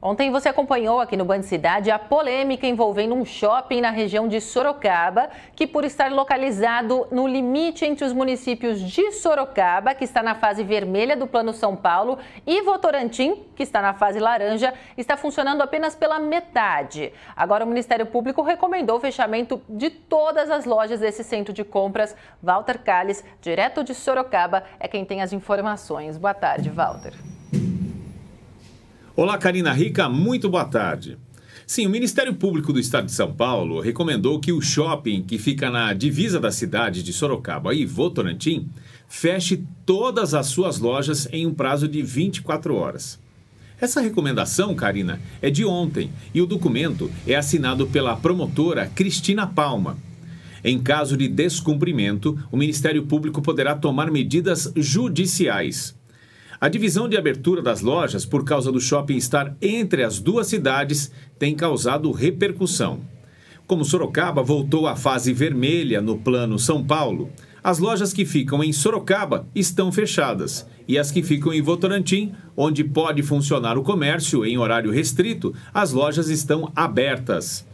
Ontem você acompanhou aqui no Band Cidade a polêmica envolvendo um shopping na região de Sorocaba, que por estar localizado no limite entre os municípios de Sorocaba, que está na fase vermelha do Plano São Paulo, e Votorantim, que está na fase laranja, está funcionando apenas pela metade. Agora o Ministério Público recomendou o fechamento de todas as lojas desse centro de compras. Walter Calles, direto de Sorocaba, é quem tem as informações. Boa tarde, Walter. Olá, Karina Rica, muito boa tarde. Sim, o Ministério Público do Estado de São Paulo recomendou que o shopping que fica na divisa da cidade de Sorocaba e Votorantim feche todas as suas lojas em um prazo de 24 horas. Essa recomendação, Karina, é de ontem e o documento é assinado pela promotora Cristina Palma. Em caso de descumprimento, o Ministério Público poderá tomar medidas judiciais. A divisão de abertura das lojas por causa do shopping estar entre as duas cidades tem causado repercussão. Como Sorocaba voltou à fase vermelha no Plano São Paulo, as lojas que ficam em Sorocaba estão fechadas e as que ficam em Votorantim, onde pode funcionar o comércio em horário restrito, as lojas estão abertas.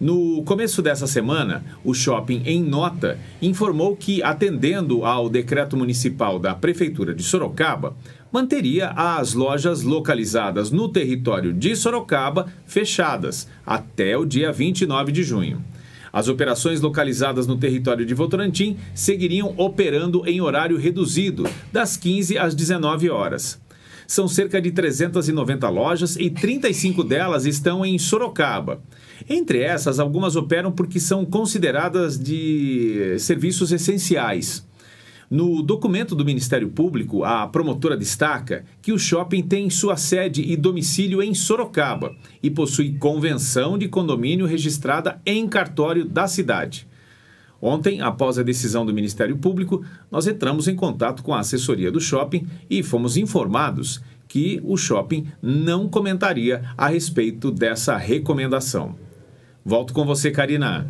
No começo dessa semana, o shopping, em nota, informou que, atendendo ao decreto municipal da Prefeitura de Sorocaba, manteria as lojas localizadas no território de Sorocaba fechadas até o dia 29 de junho. As operações localizadas no território de Votorantim seguiriam operando em horário reduzido, das 15 às 19 horas. São cerca de 390 lojas e 35 delas estão em Sorocaba. Entre essas, algumas operam porque são consideradas de serviços essenciais. No documento do Ministério Público, a promotora destaca que o shopping tem sua sede e domicílio em Sorocaba e possui convenção de condomínio registrada em cartório da cidade. Ontem, após a decisão do Ministério Público, nós entramos em contato com a assessoria do shopping e fomos informados que o shopping não comentaria a respeito dessa recomendação. Volto com você, Karina.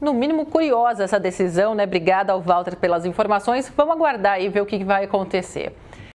No mínimo curiosa essa decisão, né? Obrigada ao Walter pelas informações. Vamos aguardar e ver o que vai acontecer.